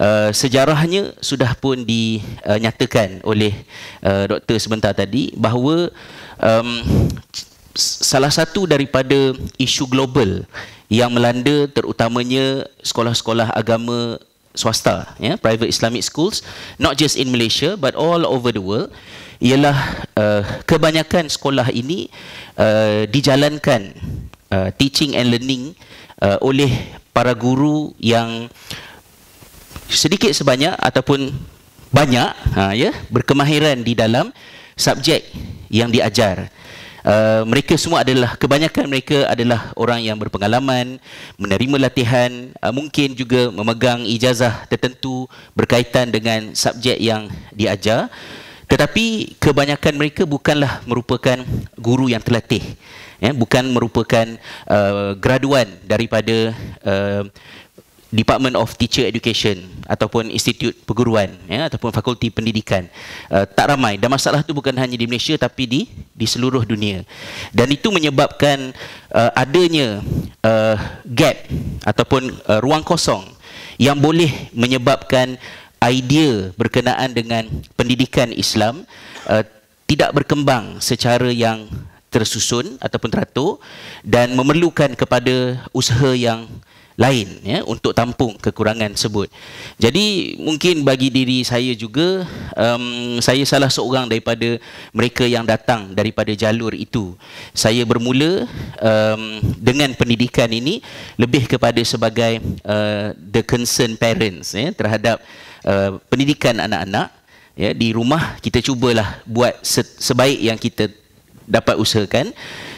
Eh, sejarahnya sudah pun dinyatakan eh, uh, oleh uh, doktor sebentar tadi bahawa um, salah satu daripada isu global yang melanda terutamanya sekolah-sekolah agama swasta yeah, private islamic schools not just in malaysia but all over the world ialah uh, kebanyakan sekolah ini uh, dijalankan uh, teaching and learning uh, oleh para guru yang uh, sedikit sebanyak ataupun banyak ha, ya berkemahiran di dalam subjek yang diajar. Uh, mereka semua adalah kebanyakan mereka adalah orang yang berpengalaman menerima latihan uh, mungkin juga memegang ijazah tertentu berkaitan dengan subjek yang diajar tetapi kebanyakan mereka bukanlah merupakan guru yang terlatih ya bukan merupakan uh, graduan daripada uh, Department of Teacher Education ataupun institut perguruan ya ataupun fakulti pendidikan uh, tak ramai dan masalah itu bukan hanya di Malaysia tapi di di seluruh dunia dan itu menyebabkan uh, adanya uh, gap ataupun uh, ruang kosong yang boleh menyebabkan idea berkenaan dengan pendidikan Islam uh, tidak berkembang secara yang tersusun ataupun teratur dan memerlukan kepada usaha yang lain ya untuk tampung kekurangan tersebut. Jadi mungkin bagi diri saya juga um, saya salah seorang daripada mereka yang datang daripada jalur itu. Saya bermula um, dengan pendidikan ini lebih kepada sebagai uh, the concerned parents ya terhadap uh, pendidikan anak-anak ya di rumah kita cubalah buat sebaik yang kita dapat usahakan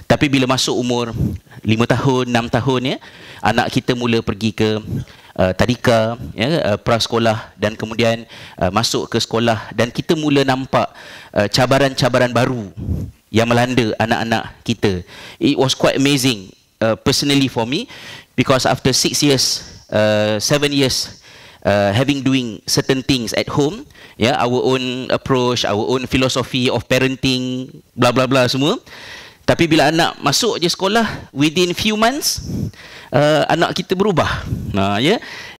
tapi bila masuk umur 5 tahun 6 tahun ya anak kita mula pergi ke uh, tadika ya uh, prasekolah dan kemudian uh, masuk ke sekolah dan kita mula nampak uh, cabaran-cabaran baru yang melanda anak-anak kita it was quite amazing uh, personally for me because after six years 7 uh, years Uh, having doing certain things at home yeah our own approach our own philosophy of parenting blah blah blah semua tapi bila anak masuk je sekolah within few months uh, anak kita berubah. Nah, ya.